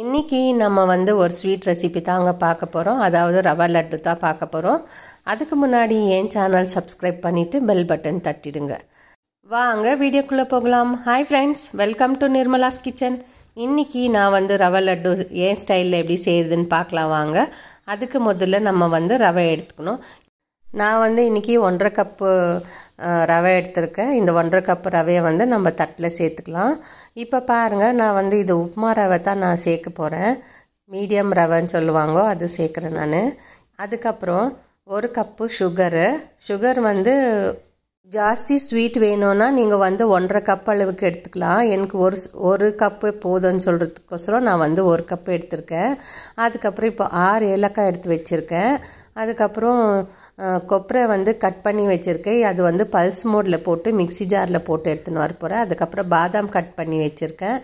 இன்றைக்கி நம்ம வந்து ஒரு ஸ்வீட் ரெசிபி தாங்க பார்க்க போகிறோம் அதாவது ரவா லட்டு தான் பார்க்க போகிறோம் அதுக்கு முன்னாடி என் சேனல் சப்ஸ்கிரைப் பண்ணிவிட்டு பெல் பட்டன் தட்டிடுங்க வாங்க வீடியோக்குள்ளே போகலாம் hi friends welcome to Nirmala's kitchen இன்றைக்கி நான் வந்து ரவை லட்டு ஏன் ஸ்டைலில் எப்படி செய்யுதுன்னு பார்க்கலாம் வாங்க அதுக்கு முதல்ல நம்ம வந்து ரவை எடுத்துக்கணும் நான் வந்து இன்றைக்கி ஒன்றரை கப்பு ரவை எடுத்திருக்கேன் இந்த ஒன்றரை கப்பு ரவையை வந்து நம்ம தட்டில் சேர்த்துக்கலாம் இப்போ பாருங்கள் நான் வந்து இது உப்புமா ரவை தான் நான் சேர்க்க போகிறேன் மீடியம் ரவைன்னு சொல்லுவாங்க அது சேர்க்குறேன் நான் அதுக்கப்புறம் ஒரு கப்பு சுகரு சுகர் வந்து ஜாஸ்தி ஸ்வீட் வேணும்னா நீங்கள் வந்து ஒன்றரை கப் அளவுக்கு எடுத்துக்கலாம் எனக்கு ஒரு ஒரு கப்பு போதும்னு சொல்கிறதுக்கோசரம் நான் வந்து ஒரு கப்பு எடுத்திருக்கேன் அதுக்கப்புறம் இப்போ ஆறு ஏலக்காய் எடுத்து வச்சுருக்கேன் அதுக்கப்புறம் கொப்பரை வந்து கட் பண்ணி வச்சுருக்கேன் அது வந்து பல்ஸ் மோடில் போட்டு மிக்சி ஜாரில் போட்டு எடுத்துன்னு வர போகிறேன் அதுக்கப்புறம் பாதாம் கட் பண்ணி வச்சுருக்கேன்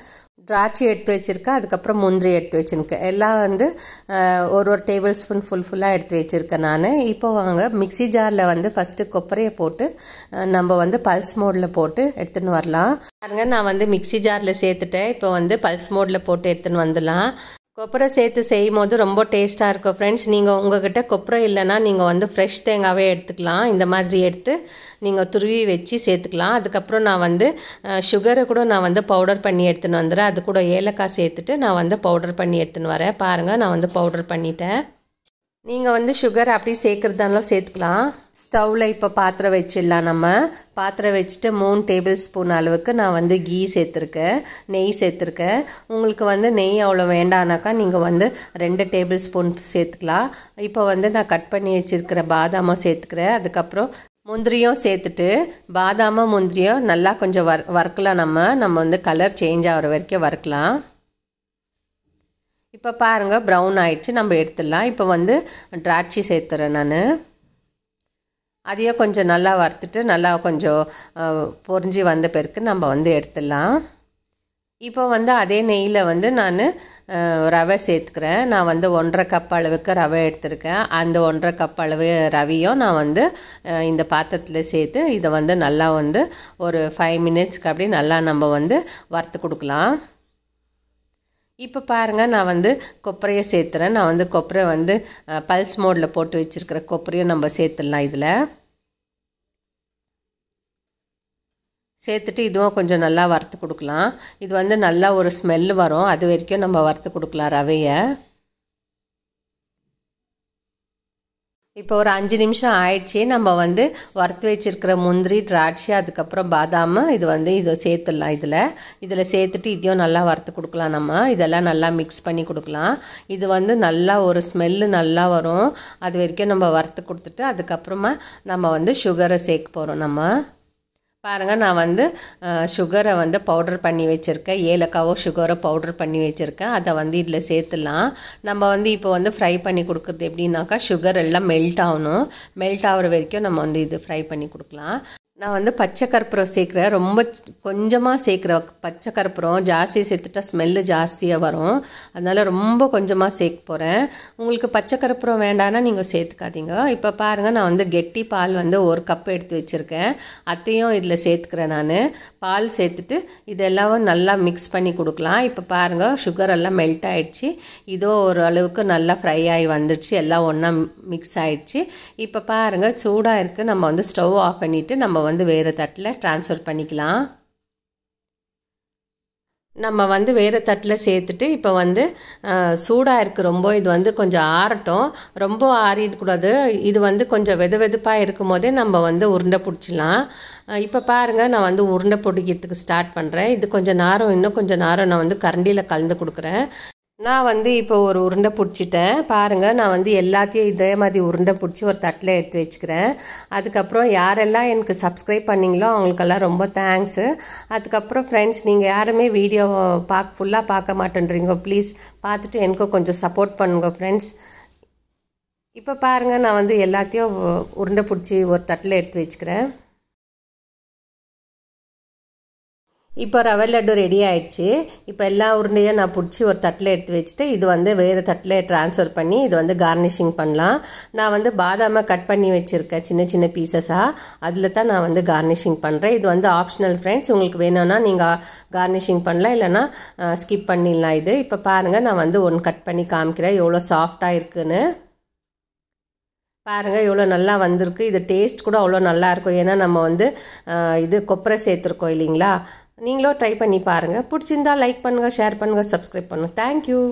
திராட்சை எடுத்து வச்சுருக்கேன் அதுக்கப்புறம் முந்திரி எடுத்து வச்சுருக்கேன் எல்லாம் வந்து ஒரு ஒரு டேபிள் ஸ்பூன் ஃபுல் ஃபுல்லாக எடுத்து வச்சுருக்கேன் நான் இப்போ வாங்க மிக்சி ஜாரில் வந்து ஃபஸ்ட்டு கொப்பரையை போட்டு நம்ம வந்து பல்ஸ் மோடில் போட்டு எடுத்துன்னு வரலாம் பாருங்கள் நான் வந்து மிக்சி ஜாரில் சேர்த்துட்டேன் இப்போ வந்து பல்ஸ் மோடில் போட்டு எடுத்துன்னு வந்துடலாம் கொப்பரை சேர்த்து செய்யும் போது ரொம்ப டேஸ்ட்டாக இருக்கும் ஃப்ரெண்ட்ஸ் நீங்கள் உங்ககிட்ட கொப்பரை இல்லைன்னா நீங்கள் வந்து ஃப்ரெஷ் தேங்காவே எடுத்துக்கலாம் இந்த மாதிரி எடுத்து நீங்கள் துருவி வச்சு சேர்த்துக்கலாம் அதுக்கப்புறம் நான் வந்து சுகரை கூட நான் வந்து பவுடர் பண்ணி எடுத்துன்னு வந்துடுறேன் அது கூட ஏலக்காய் சேர்த்துட்டு நான் வந்து பவுடர் பண்ணி எடுத்துன்னு வரேன் பாருங்கள் நான் வந்து பவுடர் பண்ணிட்டேன் நீங்கள் வந்து சுகர் அப்படி சேர்க்குறதாலும் சேர்த்துக்கலாம் ஸ்டவ்வில் இப்போ பாத்திரம் வச்சிடலாம் நம்ம பாத்திரம் வச்சுட்டு மூணு டேபிள் ஸ்பூன் அளவுக்கு நான் வந்து கீ சேர்த்துருக்கேன் நெய் சேர்த்துருக்கேன் உங்களுக்கு வந்து நெய் அவ்வளோ வேண்டானாக்கா நீங்கள் வந்து ரெண்டு டேபிள் ஸ்பூன் சேர்த்துக்கலாம் இப்போ வந்து நான் கட் பண்ணி வச்சுருக்கிற பாதாமும் சேர்த்துக்கிறேன் அதுக்கப்புறம் முந்திரியும் சேர்த்துட்டு பாதாமும் முந்திரியும் நல்லா கொஞ்சம் வர் வறுக்கலாம் நம்ம நம்ம வந்து கலர் சேஞ்ச் ஆகிற வரைக்கும் வறுக்கலாம் இப்போ பாருங்கள் ப்ரௌன் ஆயிடுச்சு நம்ம எடுத்துடலாம் இப்போ வந்து திராட்சை சேர்த்துறேன் நான் அதையே கொஞ்சம் நல்லா வறுத்துட்டு நல்லா கொஞ்சம் பொறிஞ்சி வந்த பிறகு நம்ம வந்து எடுத்துடலாம் இப்போ வந்து அதே நெய்யில் வந்து நான் ரவை சேர்த்துக்கிறேன் நான் வந்து ஒன்றரை கப் அளவுக்கு ரவை எடுத்திருக்கேன் அந்த ஒன்றரை கப் அளவு ரவையும் நான் வந்து இந்த பாத்திரத்தில் சேர்த்து இதை வந்து நல்லா வந்து ஒரு ஃபைவ் மினிட்ஸ்க்கு அப்படி நல்லா நம்ம வந்து வறுத்து கொடுக்கலாம் இப்போ பாருங்கள் நான் வந்து கொப்பரையை சேர்த்துறேன் நான் வந்து கொப்பரை வந்து பல்ஸ் மோடில் போட்டு வச்சுருக்கிற கொப்பரையும் நம்ம சேர்த்துடலாம் இதில் சேர்த்துட்டு இதுவும் கொஞ்சம் நல்லா வறுத்து கொடுக்கலாம் இது வந்து நல்லா ஒரு ஸ்மெல் வரும் அது வரைக்கும் நம்ம வறுத்து கொடுக்கலாம் ரவையை இப்போ ஒரு அஞ்சு நிமிஷம் ஆயிடுச்சு நம்ம வந்து வறுத்து வச்சுருக்கிற முந்திரி திராட்சை அதுக்கப்புறம் பாதாம் இது வந்து இதை சேர்த்துடலாம் இதில் இதில் சேர்த்துட்டு இதையும் நல்லா வறுத்து கொடுக்கலாம் நம்ம இதெல்லாம் நல்லா மிக்ஸ் பண்ணி கொடுக்கலாம் இது வந்து நல்லா ஒரு ஸ்மெல்லு நல்லா வரும் அது வரைக்கும் நம்ம வறுத்து கொடுத்துட்டு அதுக்கப்புறமா நம்ம வந்து சுகரை சேர்க்க போகிறோம் நம்ம பாருங்கள் நான் வந்து சுகரை வந்து பவுடர் பண்ணி வச்சுருக்கேன் ஏலக்காவோ சுகரோ பவுடர் பண்ணி வச்சுருக்கேன் அதை வந்து இதில் சேர்த்துலாம் நம்ம வந்து இப்போ வந்து ஃப்ரை பண்ணி கொடுக்குறது எப்படின்னாக்கா சுகர் எல்லாம் மெல்ட் ஆகணும் மெல்ட் ஆகிற வரைக்கும் நம்ம வந்து இது ஃப்ரை பண்ணி கொடுக்கலாம் நான் வந்து பச்சை கற்பூரம் சேர்க்குறேன் ரொம்ப கொஞ்சமாக சேர்க்குற பச்சை கற்பூரம் ஜாஸ்தி சேர்த்துட்டா ஸ்மெல்லு ஜாஸ்தியாக வரும் அதனால் ரொம்ப கொஞ்சமாக சேர்க்க போகிறேன் உங்களுக்கு பச்சை கற்பூரம் வேண்டான்னா நீங்கள் சேர்த்துக்காதீங்க இப்போ பாருங்கள் நான் வந்து கெட்டி பால் வந்து ஒரு கப் எடுத்து வச்சுருக்கேன் அத்தையும் இதில் சேர்த்துக்கிறேன் நான் பால் சேர்த்துட்டு இதெல்லாம் நல்லா மிக்ஸ் பண்ணி கொடுக்கலாம் இப்போ பாருங்கள் சுகர் எல்லாம் மெல்ட் ஆகிடுச்சு இதோ ஒரு அளவுக்கு நல்லா ஃப்ரை ஆகி வந்துடுச்சு எல்லாம் ஒன்றா மிக்ஸ் ஆகிடுச்சு இப்போ பாருங்கள் சூடாக இருக்குது நம்ம வந்து ஸ்டவ் ஆஃப் பண்ணிவிட்டு நம்ம வந்து வேறு தட்டில் ட்ரான்ஸ்ஃபர் பண்ணிக்கலாம் நம்ம வந்து வேறு தட்டில் சேர்த்துட்டு இப்போ வந்து சூடாக இருக்குது ரொம்ப இது வந்து கொஞ்சம் ஆறட்டும் ரொம்ப ஆறிடக்கூடாது இது வந்து கொஞ்சம் வெது வெதுப்பாக இருக்கும் போதே நம்ம வந்து உருண்டை பிடிச்சிடலாம் இப்போ பாருங்கள் நான் வந்து உருண்டை பிடிக்கிறதுக்கு ஸ்டார்ட் பண்ணுறேன் இது கொஞ்சம் நேரம் இன்னும் கொஞ்சம் நேரம் நான் வந்து கரண்டியில் கலந்து கொடுக்குறேன் நான் வந்து இப்போ ஒரு உருண்டை பிடிச்சிட்டேன் பாருங்கள் நான் வந்து எல்லாத்தையும் இதே மாதிரி உருண்டை பிடிச்சி ஒரு தட்டில் எடுத்து வச்சுக்கிறேன் அதுக்கப்புறம் யாரெல்லாம் எனக்கு சப்ஸ்கிரைப் பண்ணிங்களோ அவங்களுக்கெல்லாம் ரொம்ப தேங்க்ஸு அதுக்கப்புறம் ஃப்ரெண்ட்ஸ் நீங்கள் யாருமே வீடியோ பார்க்க ஃபுல்லாக பார்க்க மாட்டேன்றீங்க ப்ளீஸ் பார்த்துட்டு எனக்கும் கொஞ்சம் சப்போர்ட் பண்ணுங்க ஃப்ரெண்ட்ஸ் இப்போ பாருங்கள் நான் வந்து எல்லாத்தையும் உருண்டை பிடிச்சி ஒரு தட்டில் எடுத்து வச்சுக்கிறேன் இப்போ ரவை லட்டு ரெடி ஆயிடுச்சு இப்போ எல்லா உருண்டையும் நான் பிடிச்சி ஒரு தட்டில் எடுத்து வச்சுட்டு இது வந்து வேறு தட்டில் ட்ரான்ஸ்ஃபர் பண்ணி இது வந்து கார்னிஷிங் பண்ணலாம் நான் வந்து பாதாமை கட் பண்ணி வச்சுருக்கேன் சின்ன சின்ன பீசஸாக அதில் தான் நான் வந்து கார்னிஷிங் பண்ணுறேன் இது வந்து ஆப்ஷனல் ஃப்ரெண்ட்ஸ் உங்களுக்கு வேணும்னா நீங்கள் கார்னிஷிங் பண்ணலாம் இல்லைனா ஸ்கிப் பண்ணிடலாம் இது இப்போ பாருங்கள் நான் வந்து ஒன்று கட் பண்ணி காமிக்கிறேன் எவ்வளோ சாஃப்டாக இருக்குன்னு பாருங்கள் இவ்வளோ நல்லா வந்திருக்கு இது டேஸ்ட் கூட அவ்வளோ நல்லாயிருக்கும் ஏன்னா நம்ம வந்து இது கொப்பரை சேர்த்துருக்கோம் இல்லைங்களா நீங்களும் ட்ரை பண்ணி பாருங்கள் பிடிச்சிருந்தால் லைக் பண்ணுங்கள் ஷேர் பண்ணுங்கள் சப்ஸ்கிரைப் பண்ணுங்கள் தேங்க்யூ